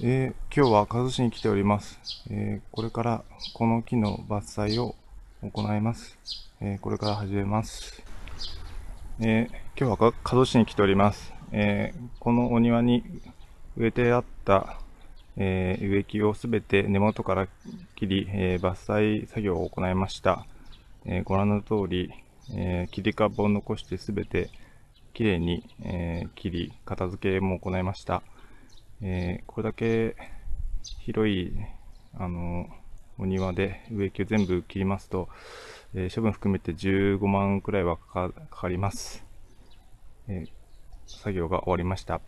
えー、今日は加須市に来ております、えー、これからこの木の伐採を行います、えー、これから始めます、え今日は加須市に来ております、えこのお庭に植えてあった、え植木をすべて根元から切り、え伐採作業を行いました、えご覧の通り、え切り株を残してすべてきれいに、え切り片付けも行いましたえー、これだけ広い、あの、お庭で植木を全部切りますと、えー、処分含めて15万くらいはかかります、えー、作業が終わりました。